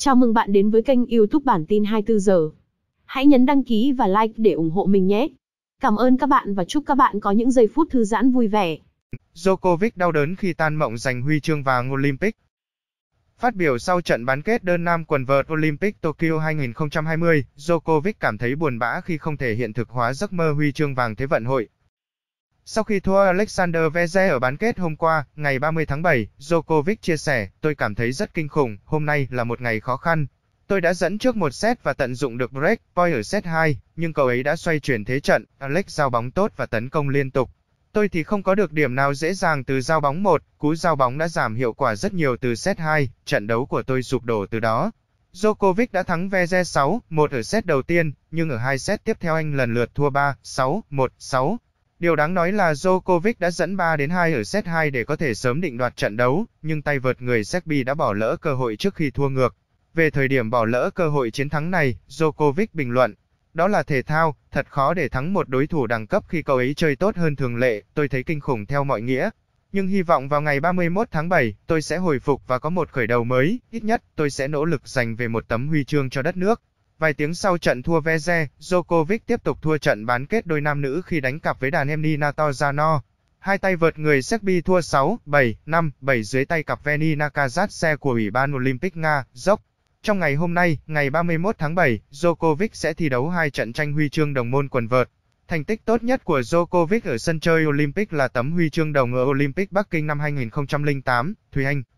Chào mừng bạn đến với kênh YouTube bản tin 24 giờ. Hãy nhấn đăng ký và like để ủng hộ mình nhé. Cảm ơn các bạn và chúc các bạn có những giây phút thư giãn vui vẻ. Djokovic đau đớn khi tan mộng giành huy chương vàng Olympic. Phát biểu sau trận bán kết đơn nam quần vợt Olympic Tokyo 2020, Djokovic cảm thấy buồn bã khi không thể hiện thực hóa giấc mơ huy chương vàng Thế vận hội sau khi thua Alexander Veze ở bán kết hôm qua, ngày 30 tháng 7, Djokovic chia sẻ, tôi cảm thấy rất kinh khủng, hôm nay là một ngày khó khăn. Tôi đã dẫn trước một set và tận dụng được break point ở set 2, nhưng cậu ấy đã xoay chuyển thế trận, Alex giao bóng tốt và tấn công liên tục. Tôi thì không có được điểm nào dễ dàng từ giao bóng 1, cú giao bóng đã giảm hiệu quả rất nhiều từ set 2, trận đấu của tôi sụp đổ từ đó. Djokovic đã thắng Veze 6-1 ở set đầu tiên, nhưng ở hai set tiếp theo anh lần lượt thua 3-6, 1-6, Điều đáng nói là Djokovic đã dẫn 3 đến 2 ở set 2 để có thể sớm định đoạt trận đấu, nhưng tay vợt người Serbi đã bỏ lỡ cơ hội trước khi thua ngược. Về thời điểm bỏ lỡ cơ hội chiến thắng này, Djokovic bình luận, đó là thể thao, thật khó để thắng một đối thủ đẳng cấp khi cậu ấy chơi tốt hơn thường lệ, tôi thấy kinh khủng theo mọi nghĩa. Nhưng hy vọng vào ngày 31 tháng 7, tôi sẽ hồi phục và có một khởi đầu mới, ít nhất tôi sẽ nỗ lực giành về một tấm huy chương cho đất nước. Vài tiếng sau trận thua Veje, Djokovic tiếp tục thua trận bán kết đôi nam nữ khi đánh cặp với đàn em Nina Torzano. Hai tay vợt người Serbia thua 6, 7, 5, 7 dưới tay cặp Veni Nakazatse của Ủy ban Olympic Nga, dốc. Trong ngày hôm nay, ngày 31 tháng 7, Djokovic sẽ thi đấu hai trận tranh huy chương đồng môn quần vợt. Thành tích tốt nhất của Djokovic ở sân chơi Olympic là tấm huy chương đồng ở Olympic Bắc Kinh năm 2008, Thùy Anh.